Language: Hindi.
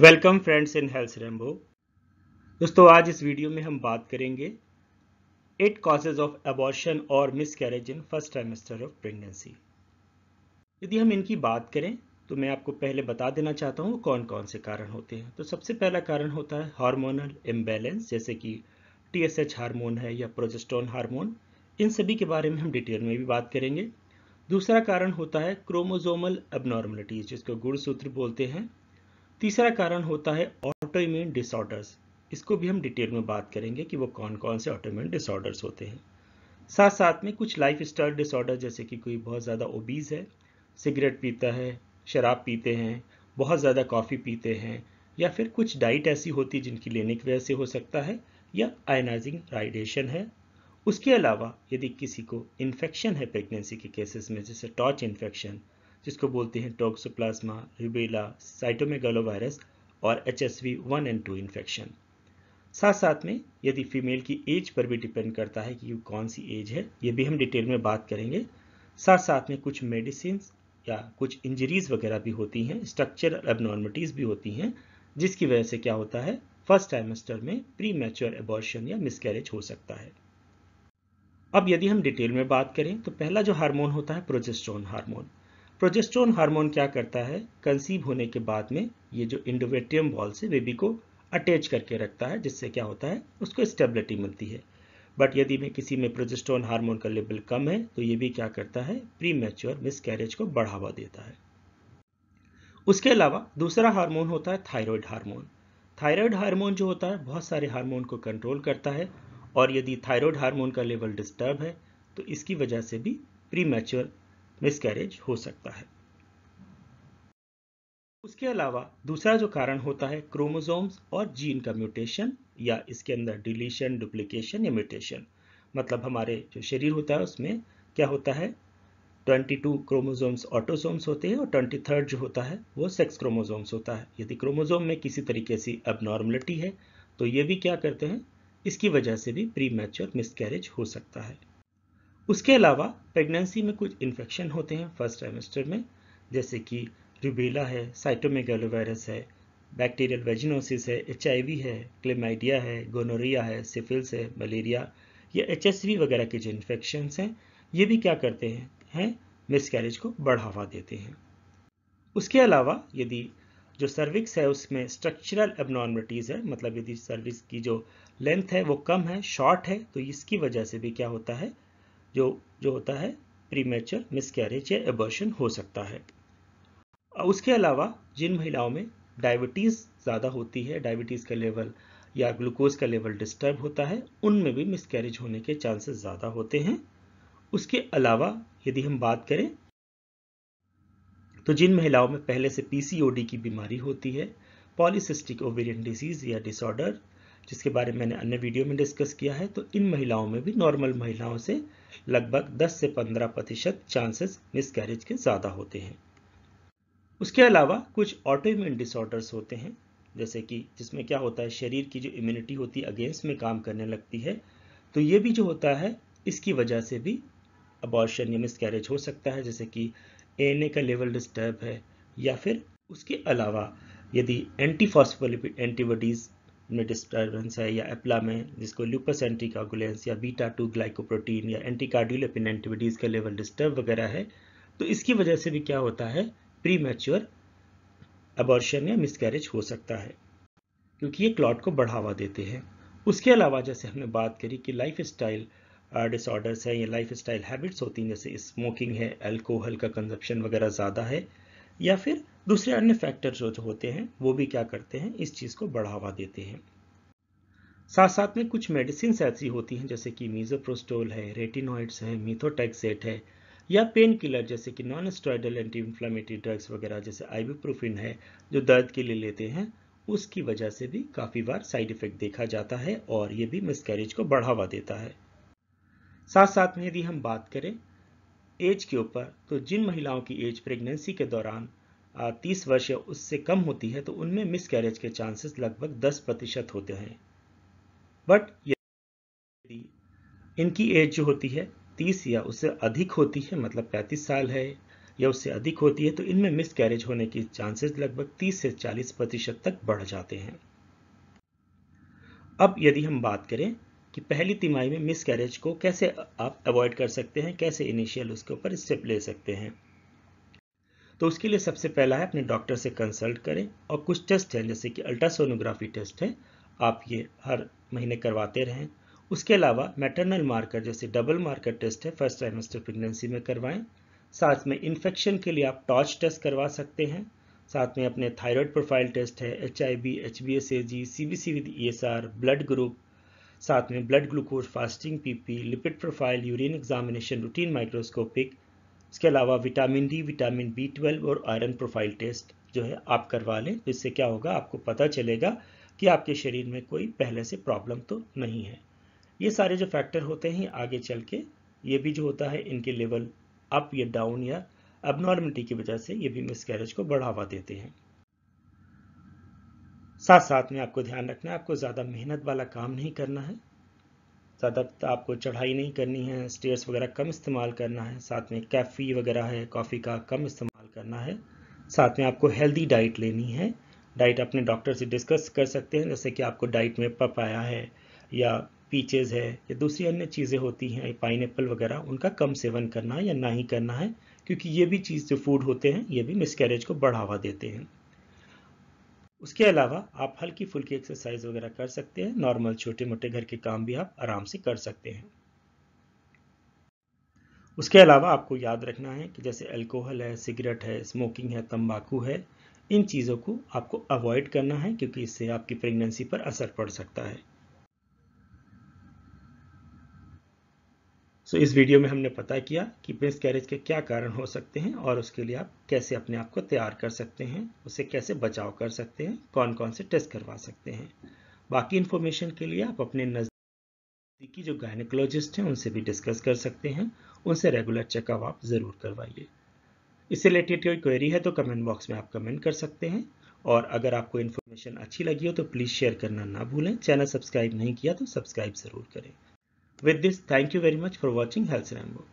Welcome friends in health Rambo दोस्तों आज इस वीडियो में हम बात करेंगे एट कॉजेज ऑफ एबॉर्शन और miscarriage in first trimester of pregnancy यदि हम इनकी बात करें तो मैं आपको पहले बता देना चाहता हूँ कौन कौन से कारण होते हैं तो सबसे पहला कारण होता है हार्मोनल इम्बैलेंस जैसे कि टी एस एच हारमोन है या प्रोजेस्टोन हारमोन इन सभी के बारे में हम डिटेल में भी बात करेंगे दूसरा कारण होता है क्रोमोजोमल एबनॉर्मलिटीज जिसको गुड़सूत्र बोलते हैं तीसरा कारण होता है ऑटोइम्यून डिसऑर्डर्स इसको भी हम डिटेल में बात करेंगे कि वो कौन कौन से ऑटोइम्यून डिसऑर्डर्स होते हैं साथ साथ में कुछ लाइफ स्टाइल डिसऑर्डर जैसे कि कोई बहुत ज़्यादा ओबीज है सिगरेट पीता है शराब पीते हैं बहुत ज़्यादा कॉफ़ी पीते हैं या फिर कुछ डाइट ऐसी होती है जिनकी लेने की वजह से हो सकता है या आयनाइजिंग राइडेशन है उसके अलावा यदि किसी को इन्फेक्शन है प्रेगनेंसी के केसेस में जैसे टॉर्च इन्फेक्शन जिसको बोलते हैं टॉक्सोप्लाज्मा रूबेला साइटोमेगलो वायरस और H S V one and two infection साथ साथ में यदि फीमेल की एज पर भी डिपेंड करता है कि कौन सी एज है ये भी हम डिटेल में बात करेंगे साथ साथ में कुछ मेडिसिन या कुछ इंजरीज वगैरह भी होती हैं स्ट्रक्चरल एबनॉर्मिटीज़ भी होती हैं जिसकी वजह से क्या होता है फर्स्ट ट्राइमेस्टर में प्री मैच्योर एबॉर्शन या मिसकैरेज हो सकता है अब यदि हम डिटेल में बात करें तो पहला जो हार्मोन होता है प्रोजेस्ट्रॉन हार्मोन प्रोजेस्ट्रोन हार्मोन क्या करता है कंसीव होने के बाद में ये जो इंडोवेट्रियम वॉल से बेबी को अटैच करके रखता है जिससे क्या होता है उसको स्टेबिलिटी मिलती है बट यदि में किसी में प्रोजेस्ट्रोन हार्मोन का लेवल कम है तो ये भी क्या करता है प्री मेच्योर मिसकैरेज को बढ़ावा देता है उसके अलावा दूसरा हार्मोन होता है थायराइड हार्मोन थायराइड हार्मोन जो होता है बहुत सारे हार्मोन को कंट्रोल करता है और यदि थायराइड हार्मोन का लेवल डिस्टर्ब है तो इसकी वजह से भी प्री मैच्योर मिसकैरेज हो सकता है उसके अलावा दूसरा जो कारण होता है क्रोमोसोम्स और जीन का म्यूटेशन या इसके अंदर डिलीशन डुप्लीकेशन या म्यूटेशन मतलब हमारे जो शरीर होता है उसमें क्या होता है 22 क्रोमोसोम्स ऑटोसोम्स होते हैं और 23 जो होता है वो सेक्स क्रोमोसोम्स होता है यदि क्रोमोसोम में किसी तरीके से अबनॉर्मलिटी है तो ये भी क्या करते हैं इसकी वजह से भी प्री मैच्योर मिसकैरेज हो सकता है उसके अलावा प्रेगनेंसी में कुछ इन्फेक्शन होते हैं फर्स्ट ट्राइमेस्टर में जैसे कि रूबेला है साइटोमेगालोवायरस है बैक्टीरियल वेजिनोसिस है एच है क्लेमाइडिया है गोनोरिया है सिफिल्स है मलेरिया या एच वगैरह के जो इन्फेक्शन हैं ये भी क्या करते हैं हैं मिसकैरेज को बढ़ावा देते हैं उसके अलावा यदि जो सर्विक्स है उसमें स्ट्रक्चरल एबनॉर्मलिटीज़ है मतलब यदि सर्विस की जो लेंथ है वो कम है शॉर्ट है तो इसकी वजह से भी क्या होता है जो जो होता है प्रीमेचर मिसकैरेज या एबर्शन हो सकता है उसके अलावा जिन महिलाओं में डायबिटीज़ ज़्यादा होती है डायबिटीज़ का लेवल या ग्लूकोज का लेवल डिस्टर्ब होता है उनमें भी मिसकैरेज होने के चांसेस ज़्यादा होते हैं उसके अलावा यदि हम बात करें तो जिन महिलाओं में पहले से पीसीओडी की बीमारी होती है पॉलिसिस्टिक ओवेरियन डिजीज या डिसऑर्डर जिसके बारे में मैंने अन्य वीडियो में डिस्कस किया है तो इन महिलाओं में भी नॉर्मल महिलाओं से लगभग 10 से 15 प्रतिशत चांसेस मिसकैरेज के ज़्यादा होते हैं उसके अलावा कुछ ऑटोइम्यून डिसऑर्डर्स होते हैं जैसे कि जिसमें क्या होता है शरीर की जो इम्यूनिटी होती है अगेंस्ट में काम करने लगती है तो ये भी जो होता है इसकी वजह से भी अबॉर्शन या मिसकैरेज हो सकता है जैसे कि ए का लेवल डिस्टर्ब है या फिर उसके अलावा यदि एंटीफॉसफोलिपिड एंटीबॉडीज़ में डिस्टर्बेंस है या एप्ला में जिसको ल्यूपस एंटीकागुलेंस या बीटा टू ग्लाइकोप्रोटीन या एंटीकार्डियोलेपिन एंटीबॉडीज़ का लेवल डिस्टर्ब वगैरह है तो इसकी वजह से भी क्या होता है प्री मैच्योर एबॉर्शन या मिसकैरेज हो सकता है क्योंकि ये क्लॉट को बढ़ावा देते हैं उसके अलावा जैसे हमने बात करी कि लाइफ स्टाइल डिसऑर्डर्स हैं या लाइफ स्टाइल हैबिट्स होती हैं जैसे स्मोकिंग है एल्कोहल का कंजप्शन वगैरह ज़्यादा है या फिर दूसरे अन्य फैक्टर्स जो होते हैं वो भी क्या करते हैं इस चीज़ को बढ़ावा देते हैं साथ साथ में कुछ मेडिसिन ऐसी होती हैं जैसे कि मीजोप्रोस्टोल है रेटिनॉइड्स है मीथोटेक्सेट है या पेन किलर जैसे कि non steroidal anti inflammatory drugs वगैरह जैसे आइबोप्रोफिन है जो दर्द के लिए लेते हैं उसकी वजह से भी काफ़ी बार साइड इफेक्ट देखा जाता है और ये भी मिसकैरेज को बढ़ावा देता है साथ साथ में यदि हम बात करें एज के ऊपर तो जिन महिलाओं की एज प्रेगनेंसी के दौरान तीस वर्ष या उससे कम होती है तो उनमें मिस कैरेज के चांसेस लगभग दस प्रतिशत होते हैं बट यदि इनकी एज जो होती है तीस या उससे अधिक होती है मतलब पैंतीस साल है या उससे अधिक होती है तो इनमें मिस कैरेज होने के चांसेस लगभग तीस से चालीस प्रतिशत तक बढ़ जाते हैं अब यदि हम बात करें कि पहली तिमाही में मिस कैरेज को कैसे आप अवॉइड कर सकते हैं कैसे इनिशियल उसके ऊपर स्टेप ले सकते हैं तो उसके लिए सबसे पहला है अपने डॉक्टर से कंसल्ट करें और कुछ टेस्ट हैं जैसे कि अल्ट्रासोनोग्राफी टेस्ट है आप ये हर महीने करवाते रहें उसके अलावा मैटरनल मार्कर जैसे डबल मार्कर टेस्ट है फर्स्ट ट्राइमेस्टर प्रेगनेंसी में करवाएं साथ में इन्फेक्शन के लिए आप टॉर्च टेस्ट करवा सकते हैं साथ में अपने थायराइड प्रोफाइल टेस्ट है H I V H B S A G C B C with E S R blood group साथ में blood glucose fasting PP lipid profile urine examination routine microscopic इसके अलावा vitamin D vitamin B twelve और आयरन प्रोफाइल टेस्ट जो है आप करवा लें तो इससे क्या होगा आपको पता चलेगा कि आपके शरीर में कोई पहले से प्रॉब्लम तो नहीं है ये सारे जो फैक्टर होते हैं आगे चल के ये भी जो होता है इनके लेवल अप या डाउन या एबनॉर्मिलिटी की वजह से ये भी मिसकैरेज को बढ़ावा देते हैं साथ साथ में आपको ध्यान रखना है आपको ज़्यादा मेहनत वाला काम नहीं करना है ज़्यादा आपको चढ़ाई नहीं करनी है स्टेयर्स वगैरह कम इस्तेमाल करना है साथ में कैफ़ी वगैरह है कॉफ़ी का कम इस्तेमाल करना है साथ में आपको हेल्दी डाइट लेनी है डाइट अपने डॉक्टर से डिस्कस कर सकते हैं जैसे कि आपको डाइट में पपाया है या पीचेज है या दूसरी अन्य चीज़ें होती हैं पाइन वगैरह उनका कम सेवन करना है या ना ही करना है क्योंकि ये भी चीज़ जो फूड होते हैं ये भी मिसकैरेज को बढ़ावा देते हैं उसके अलावा आप हल्की फुल्की एक्सरसाइज वगैरह कर सकते हैं नॉर्मल छोटे मोटे घर के काम भी आप आराम से कर सकते हैं उसके अलावा आपको याद रखना है कि जैसे अल्कोहल है सिगरेट है स्मोकिंग है तंबाकू है इन चीज़ों को आपको अवॉइड करना है क्योंकि इससे आपकी प्रेगनेंसी पर असर पड़ सकता है सो इस वीडियो में हमने पता किया कि मिस कैरेज के क्या कारण हो सकते हैं और उसके लिए आप कैसे अपने आप को तैयार कर सकते हैं उसे कैसे बचाव कर सकते हैं कौन कौन से टेस्ट करवा सकते हैं बाकी इन्फॉर्मेशन के लिए आप अपने नज़दीकी जो गायनिकोलॉजिस्ट हैं उनसे भी डिस्कस कर सकते हैं उनसे रेगुलर चेकअप आप ज़रूर करवाइए इससे रिलेटेड कोई क्वेरी है तो कमेंट बॉक्स में आप कमेंट कर सकते हैं और अगर आपको इन्फॉर्मेशन अच्छी लगी हो तो प्लीज़ शेयर करना ना भूलें चैनल सब्सक्राइब नहीं किया तो सब्सक्राइब ज़रूर करें With this, thank you very much for watching Health Rainbow.